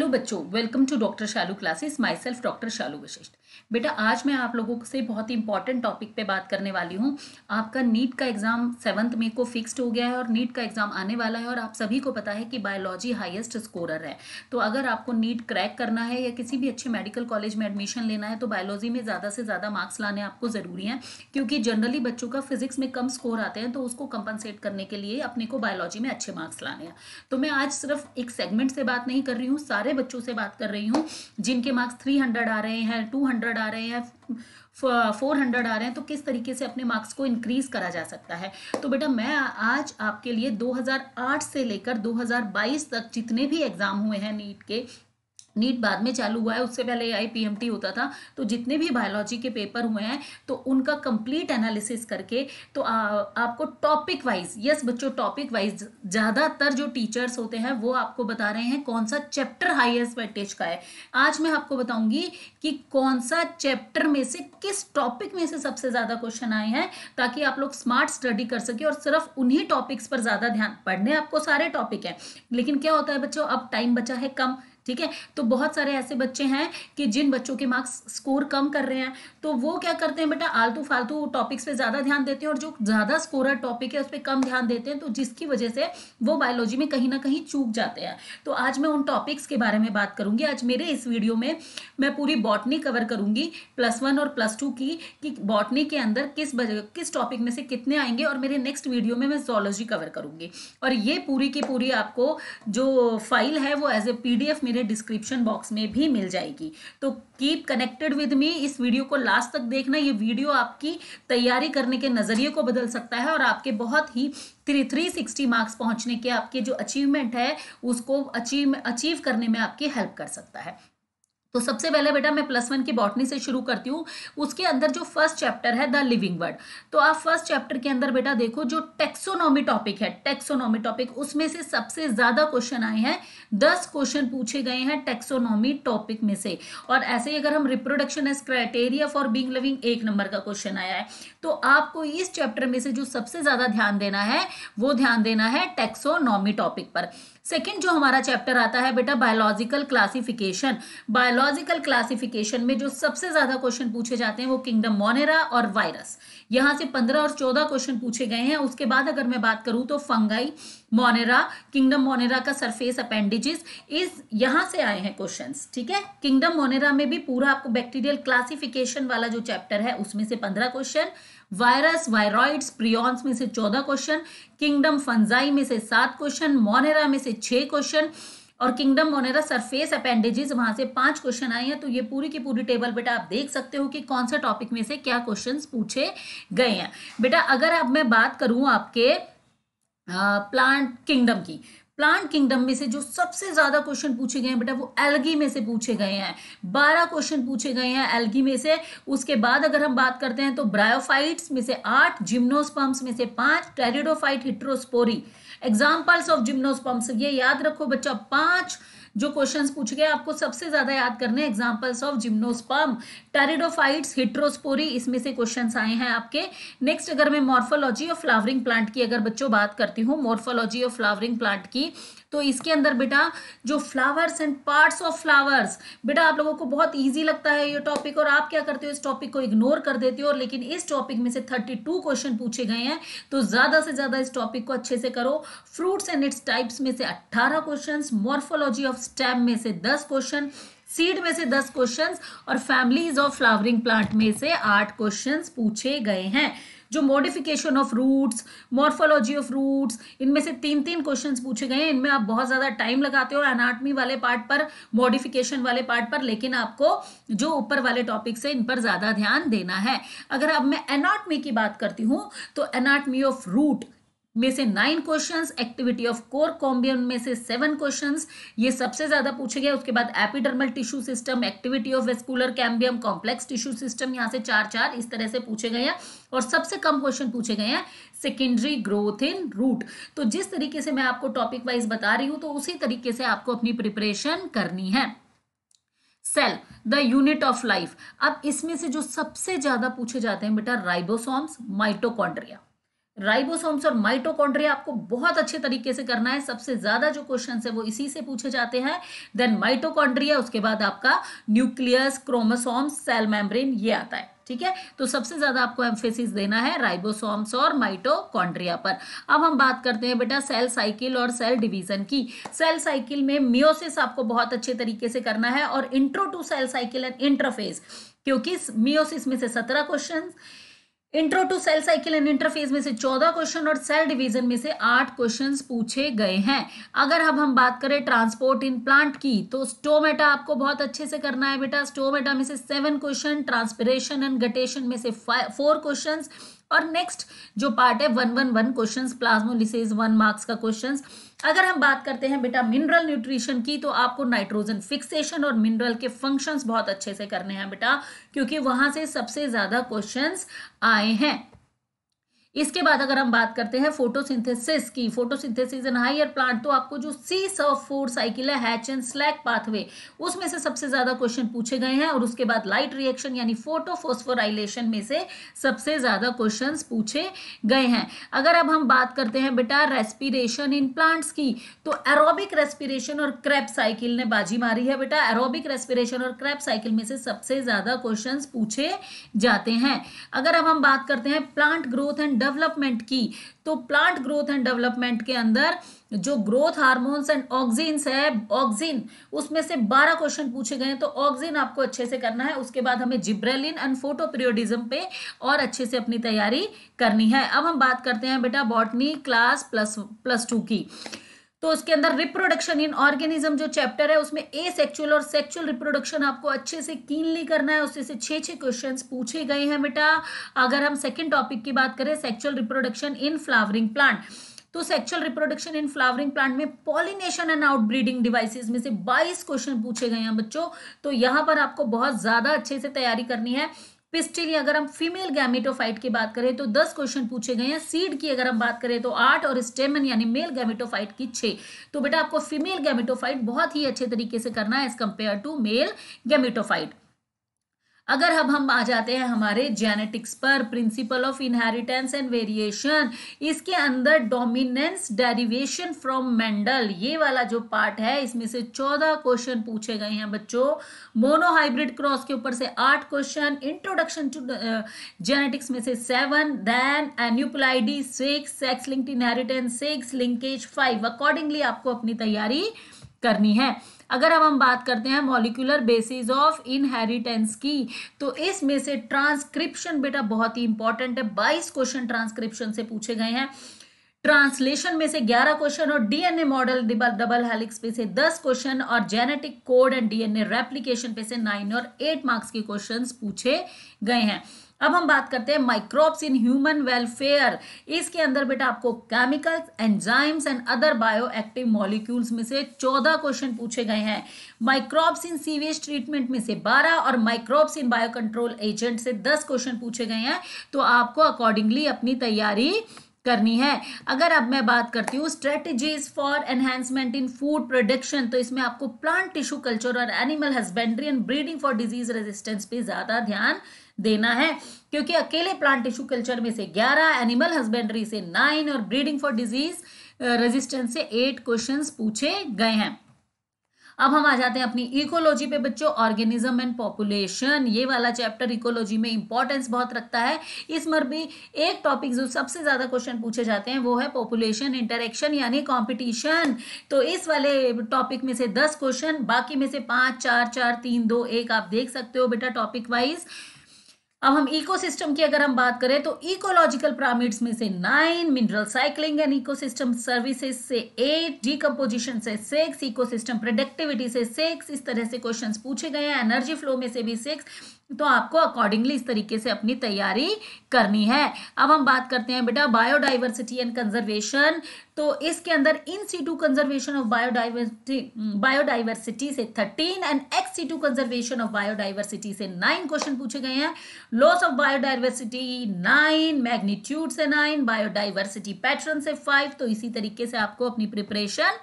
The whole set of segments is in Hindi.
हेलो बच्चों welcome to doctor Shalu classes myself doctor Shalu Vashishtha बेटा आज मैं आप लोगों से बहुत ही इंपॉर्टेंट टॉपिक पे बात करने वाली हूँ आपका नीट का एग्ज़ाम सेवन्थ में को फिक्स्ड हो गया है और नीट का एग्ज़ाम आने वाला है और आप सभी को पता है कि बायोलॉजी हाईएस्ट स्कोरर है तो अगर आपको नीट क्रैक करना है या किसी भी अच्छे मेडिकल कॉलेज में एडमिशन लेना है तो बायोलॉजी में ज़्यादा से ज़्यादा मार्क्स लाने आपको ज़रूरी हैं क्योंकि जनरली बच्चों का फिजिक्स में कम स्कोर आते हैं तो उसको कंपनसेट करने के लिए अपने को बायोलॉजी में अच्छे मार्क्स लाने हैं तो मैं आज सिर्फ एक सेगमेंट से बात नहीं कर रही हूँ सारे सारे बच्चों से बात कर रही हूँ जिनके मार्क्स थ्री हंड्रेड आ रहे हैं टू हंड्रेड आ रहे हैं फोर हंड्रेड आ रहे हैं तो किस तरीके से अपने मार्क्स को इंक्रीज करा जा सकता है तो बेटा मैं आज आपके लिए 2008 से लेकर 2022 तक जितने भी एग्जाम हुए हैं नीट के नीट बाद में चालू हुआ है उससे पहले आई पी होता था तो जितने भी बायोलॉजी के पेपर हुए हैं तो उनका कंप्लीट एनालिसिस करके तो आ, आपको टॉपिक वाइज यस बच्चों टॉपिक वाइज ज़्यादातर जो टीचर्स होते हैं वो आपको बता रहे हैं कौन सा चैप्टर हाइएस्ट वेटेज का है आज मैं आपको बताऊंगी कि कौन सा चैप्टर में से किस टॉपिक में से सबसे ज़्यादा क्वेश्चन आए हैं ताकि आप लोग स्मार्ट स्टडी कर सके और सिर्फ उन्हीं टॉपिक्स पर ज़्यादा ध्यान पढ़ने आपको सारे टॉपिक हैं लेकिन क्या होता है बच्चों अब टाइम बचा है कम ठीक है तो बहुत सारे ऐसे बच्चे हैं कि जिन बच्चों के मार्क्स स्कोर कम कर रहे हैं तो वो क्या करते हैं बेटा आलतू फालतू टॉपिक्स पे ज़्यादा ध्यान देते हैं और जो ज़्यादा स्कोरर टॉपिक है उस पर कम ध्यान देते हैं तो जिसकी वजह से वो बायोलॉजी में कहीं ना कहीं चूक जाते हैं तो आज मैं उन टॉपिक्स के बारे में बात करूंगी आज मेरे इस वीडियो में मैं पूरी बॉटनी कवर करूंगी प्लस वन और प्लस टू की कि बॉटनी के अंदर किस किस टॉपिक में से कितने आएंगे और मेरे नेक्स्ट वीडियो में मैं जोलॉजी कवर करूंगी और ये पूरी की पूरी आपको जो फाइल है वो एज ए पी में मेरे डिस्क्रिप्शन बॉक्स में भी मिल जाएगी तो कीप कनेक्टेड विद मी इस वीडियो को लास्ट तक देखना ये वीडियो आपकी तैयारी करने के नज़रिए को बदल सकता है और आपके बहुत ही थ्री थ्री सिक्सटी मार्क्स पहुंचने के आपके जो अचीवमेंट है उसको अचीव अचीव करने में आपकी हेल्प कर सकता है तो सबसे पहले बेटा मैं प्लस वन की बॉटनी से शुरू करती हूँ उसके अंदर जो फर्स्ट चैप्टर है द लिविंग वर्ड तो आप फर्स्ट चैप्टर के अंदर बेटा देखो जो टेक्सोनॉमी टॉपिक है टेक्सोनॉमी टॉपिक उसमें से सबसे ज्यादा क्वेश्चन आए हैं दस क्वेश्चन पूछे गए हैं टेक्सोनॉमी टॉपिक में से और ऐसे ही अगर हम reproduction as criteria for being living एक नंबर का क्वेश्चन आया है तो आपको इस चैप्टर में से जो सबसे ज्यादा ध्यान देना है वो ध्यान देना है टेक्सोनॉमी टॉपिक पर सेकेंड जो हमारा चैप्टर आता है बेटा बायोलॉजिकल क्लासिफिकेशन बायोलॉजिकल क्लासिफिकेशन में जो सबसे ज्यादा क्वेश्चन पूछे जाते हैं वो किंगडम मोनेरा और वायरस यहाँ से पंद्रह और चौदह क्वेश्चन पूछे गए हैं उसके बाद अगर मैं बात करूँ तो फंगाई मोनेरा किंगडम मोनेरा का सरफेस अपेंडिजिस इस यहाँ से आए हैं क्वेश्चन ठीक है किंगडम मोनेरा में भी पूरा आपको बैक्टीरियल क्लासिफिकेशन वाला जो चैप्टर है उसमें से पंद्रह क्वेश्चन वायरस वायरॉइड्स प्रियॉन्स में से चौदह क्वेश्चन किंगडम फंजाई में से सात क्वेश्चन मोनेरा में से छः क्वेश्चन और किंगडम मोनेरा सरफेस अपेंडेजेस वहां से पांच क्वेश्चन आए हैं तो ये पूरी की पूरी टेबल बेटा आप देख सकते हो कि कौन से टॉपिक में से क्या क्वेश्चन पूछे गए हैं बेटा अगर अब मैं बात करूं आपके प्लांट किंगडम की प्लांट किंगडम में से जो सबसे ज्यादा क्वेश्चन पूछे गए हैं बेटा वो एल्गी में से पूछे गए हैं बारह क्वेश्चन पूछे गए हैं एल्गी में से उसके बाद अगर हम बात करते हैं तो ब्रायोफाइट्स में से आठ जिम्नोस्पम्स में से पांच pteridophyte heterospory examples of gymnosperms ये याद रखो बच्चा पांच जो क्वेश्चन पूछ गए आपको सबसे ज्यादा याद करने examples of gymnosperm pteridophyte heterospory इसमें से क्वेश्चन आए हैं आपके नेक्स्ट अगर मैं मॉर्फोलॉजी ऑफ फ्लावरिंग प्लांट की अगर बच्चों बात करती हूँ मॉर्फोलॉजी ऑफ फ्लावरिंग प्लांट की तो इसके अंदर बेटा जो flowers and parts of flowers बेटा आप लोगों को बहुत ईजी लगता है ये टॉपिक और आप क्या करते हो इस टॉपिक को इग्नोर कर देते हो और लेकिन इस टॉपिक में से थर्टी टू क्वेश्चन पूछे गए हैं तो ज़्यादा से ज़्यादा इस टॉपिक को अच्छे से करो फ्रूट्स एंड इट्स टाइप्स में से 18 क्वेश्चन मॉर्फोलॉजी ऑफ स्टेम में से दस क्वेश्चन सीड में से दस क्वेश्चंस और फैमिलीज ऑफ फ्लावरिंग प्लांट में से आठ क्वेश्चंस पूछे गए हैं जो modification of roots morphology of roots इनमें से तीन तीन क्वेश्चंस पूछे गए हैं इनमें आप बहुत ज़्यादा टाइम लगाते हो एनाटमी वाले पार्ट पर मॉडिफिकेशन वाले पार्ट पर लेकिन आपको जो ऊपर वाले टॉपिक्स है इन पर ज़्यादा ध्यान देना है अगर अब मैं एनाटमी की बात करती हूँ तो एनाटमी ऑफ रूट में से nine question activity of cork cambium में से सेवन क्वेश्चन ये सबसे ज्यादा पूछे गए उसके बाद epidermal tissue system activity of vascular cambium complex tissue system यहाँ से चार चार इस तरह से पूछे गए हैं और सबसे कम क्वेश्चन पूछे गए हैं सेकेंडरी ग्रोथ इन रूट तो जिस तरीके से मैं आपको टॉपिक वाइज बता रही हूँ तो उसी तरीके से आपको अपनी प्रिपरेशन करनी है cell the unit of life अब इसमें से जो सबसे ज्यादा पूछे जाते हैं बेटा राइबोसॉम्स माइटोकॉन्ड्रिया राइबोसोम्स और माइटोकॉन्ड्रिया आपको बहुत अच्छे तरीके से करना है सबसे ज्यादा जो क्वेश्चन है वो इसी से पूछे जाते हैं देन माइटोकॉन्ड्रिया उसके बाद आपका न्यूक्लियस क्रोमोसोम्स सेल मेम्ब्रेन ये आता है ठीक है तो सबसे ज्यादा आपको एम्फेसिस देना है राइबोसोम्स और माइटोकॉन्ड्रिया पर अब हम बात करते हैं बेटा सेल साइकिल और सेल डिवीजन की सेल साइकिल में मियोसिस आपको बहुत अच्छे तरीके से करना है और intro to cell cycle and interphase क्योंकि मियोसिस में से सत्रह question intro to cell cycle and interphase में से चौदह क्वेश्चन और सेल डिवीजन में से आठ क्वेश्चन पूछे गए हैं अगर अब हम बात करें ट्रांसपोर्ट इन प्लांट की तो स्टोमेटा आपको बहुत अच्छे से करना है बेटा स्टोमेटा में से seven question transpiration and guttation में से फोर क्वेश्चन और नेक्स्ट जो पार्ट है one one one question plasmolysis one marks का क्वेश्चन अगर हम बात करते हैं बेटा मिनरल न्यूट्रिशन की तो आपको नाइट्रोजन फिक्सेशन और मिनरल के फंक्शंस बहुत अच्छे से करने हैं बेटा क्योंकि वहां से सबसे ज्यादा क्वेश्चंस आए हैं इसके बाद अगर हम बात करते हैं फोटोसिंथेसिस की फोटोसिंथेसिस इन हायर प्लांट तो आपको जो सी सर्व फोर साइकिल है हैच एंड स्लैक पाथवे उसमें से सबसे ज्यादा क्वेश्चन पूछे गए हैं और उसके बाद लाइट रिएक्शन यानी फोटोफोस्फोराइलेशन में से सबसे ज्यादा क्वेश्चन पूछे गए हैं अगर अब हम बात करते हैं बेटा रेस्पिरेशन इन प्लांट्स की तो एरोबिक रेस्पिरेशन और क्रैप साइकिल ने बाजी मारी है बेटा एरोबिक रेस्पिरेशन और क्रैप साइकिल में से सबसे ज्यादा क्वेश्चन पूछे जाते हैं अगर अब हम बात करते हैं प्लांट ग्रोथ एंड डेवलपमेंट की तो प्लांट ग्रोथ एंड डेवलपमेंट के अंदर जो ग्रोथ हार्मोन्स एंड ऑक्सिन्स है ऑक्सीन उसमें से बारह क्वेश्चन पूछे गए तो ऑक्सीन आपको अच्छे से करना है उसके बाद हमें जिब्रेलिन एंड फोटोपीरियोडिज्म पे और अच्छे से अपनी तैयारी करनी है अब हम बात करते हैं बेटा botany class plus plus two की तो उसके अंदर रिप्रोडक्शन इन ऑर्गेनिज्म जो चैप्टर है उसमें ए सेक्चुअल और सेक्चुअल रिप्रोडक्शन आपको अच्छे से क्लीनली करना है उससे छः छः क्वेश्चन पूछे गए हैं बेटा अगर हम सेकेंड टॉपिक की बात करें sexual reproduction in flowering plant तो sexual reproduction in flowering plant में पॉलिनेशन एंड आउटब्रीडिंग डिवाइसेस में से 22 क्वेश्चन पूछे गए हैं बच्चों तो यहाँ पर आपको बहुत ज़्यादा अच्छे से तैयारी करनी है पिस्टिल अगर हम फीमेल गैमिटोफाइट की बात करें तो दस क्वेश्चन पूछे गए हैं सीड की अगर हम बात करें तो आठ और स्टेमन यानी मेल गैमिटोफाइट की छः तो बेटा आपको फीमेल गैमिटोफाइट बहुत ही अच्छे तरीके से करना है as compare to male gametophyte अगर अब हम आ जाते हैं हमारे जेनेटिक्स पर principle of inheritance and variation इसके अंदर डोमिनेंस डेरिवेशन फ्रॉम मेंडल ये वाला जो पार्ट है इसमें से चौदह क्वेश्चन पूछे गए हैं बच्चों मोनोहाइब्रिड क्रॉस के ऊपर से आठ क्वेश्चन इंट्रोडक्शन टू जेनेटिक्स में से seven then aneuploidy six sex linked inheritance six linkage five accordingly आपको अपनी तैयारी करनी है अगर अब हम बात करते हैं मॉलिकुलर बेसिस ऑफ इनहेरिटेंस की तो इसमें से ट्रांसक्रिप्शन बेटा बहुत ही इंपॉर्टेंट है बाईस क्वेश्चन ट्रांसक्रिप्शन से पूछे गए हैं ट्रांसलेशन में से 11 क्वेश्चन और डीएनए मॉडल डबल हेलिक्स पे से 10 क्वेश्चन और genetic code and DNA replication पे से 9 और 8 मार्क्स के क्वेश्चंस पूछे गए हैं अब हम बात करते हैं माइक्रोब्स इन ह्यूमन वेलफेयर इसके अंदर बेटा आपको chemicals enzymes and other bioactive molecules में से चौदह क्वेश्चन पूछे गए हैं माइक्रोब्स इन सीवेज ट्रीटमेंट में से बारह और microbes in biocontrol agent से दस क्वेश्चन पूछे गए हैं तो आपको अकॉर्डिंगली अपनी तैयारी करनी है अगर अब मैं बात करती हूँ strategies for enhancement in food production तो इसमें आपको प्लांट टिश्यू कल्चर और animal husbandry and breeding for disease resistance पे ज़्यादा ध्यान देना है क्योंकि अकेले प्लांट टिश्यू कल्चर में से ग्यारह एनिमल हस्बेंड्री से नाइन और ब्रीडिंग फॉर डिजीज रेजिस्टेंस से एट क्वेश्चंस पूछे गए हैं अब हम आ जाते हैं अपनी इकोलॉजी पे बच्चों ऑर्गेनिज्म एंड पॉपुलेशन ये वाला चैप्टर इकोलॉजी में इंपॉर्टेंस बहुत रखता है इस मर भी एक टॉपिक जो सबसे ज़्यादा क्वेश्चन पूछे जाते हैं वो है पॉपुलेशन इंटरेक्शन यानी कंपटीशन तो इस वाले टॉपिक में से दस क्वेश्चन बाकी में से पांच चार चार तीन दो एक आप देख सकते हो बेटा टॉपिक वाइज अब हम इकोसिस्टम की अगर हम बात करें तो इकोलॉजिकल पिरामिड्स में से nine mineral cycling and ecosystem services से एट डीकम्पोजिशन से सिक्स इकोसिस्टम प्रोडक्टिविटी से सिक्स इस तरह से क्वेश्चंस पूछे गए हैं एनर्जी फ्लो में से भी सिक्स तो आपको अकॉर्डिंगली इस तरीके से अपनी तैयारी करनी है अब हम बात करते हैं बेटा बायोडाइवर्सिटी एंड कंजर्वेशन तो इसके अंदर in situ conservation of biodiversity biodiversity से thirteen and ex situ conservation of biodiversity से नाइन क्वेश्चन पूछे गए हैं loss of biodiversity nine magnitude से नाइन बायोडाइवर्सिटी पैटर्न से फाइव तो इसी तरीके से आपको अपनी प्रिपरेशन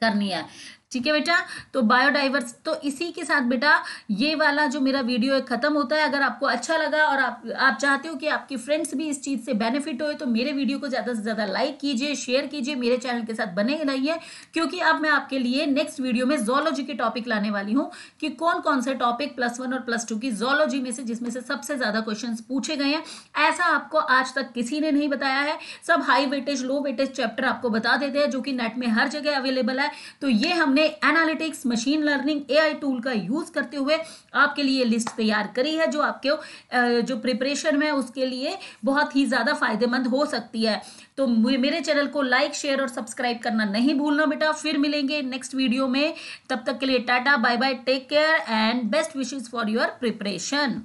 करनी है ठीक है बेटा तो बायोडाइवर्स तो इसी के साथ बेटा ये वाला जो मेरा वीडियो है ख़त्म होता है अगर आपको अच्छा लगा और आप आप चाहते हो कि आपके फ्रेंड्स भी इस चीज़ से बेनिफिट होए तो मेरे वीडियो को ज़्यादा से ज़्यादा लाइक कीजिए शेयर कीजिए मेरे चैनल के साथ बने रहिए क्योंकि अब मैं आपके लिए नेक्स्ट वीडियो में जोलॉजी के टॉपिक लाने वाली हूँ कि कौन कौन से टॉपिक प्लस वन और प्लस टू की जोलॉजी में से जिसमें से सबसे ज़्यादा क्वेश्चन पूछे गए हैं ऐसा आपको आज तक किसी ने नहीं बताया है सब high weightage low weightage chapter आपको बता देते हैं जो कि नेट में हर जगह अवेलेबल है तो ये हमने हमने analytics machine learning AI tool का यूज़ करते हुए आपके लिए लिस्ट तैयार करी है जो आपके जो प्रिपरेशन है उसके लिए बहुत ही ज़्यादा फायदेमंद हो सकती है तो मेरे चैनल को लाइक शेयर और सब्सक्राइब करना नहीं भूलना बेटा फिर मिलेंगे नेक्स्ट वीडियो में तब तक के लिए tata bye bye take care and best wishes for your preparation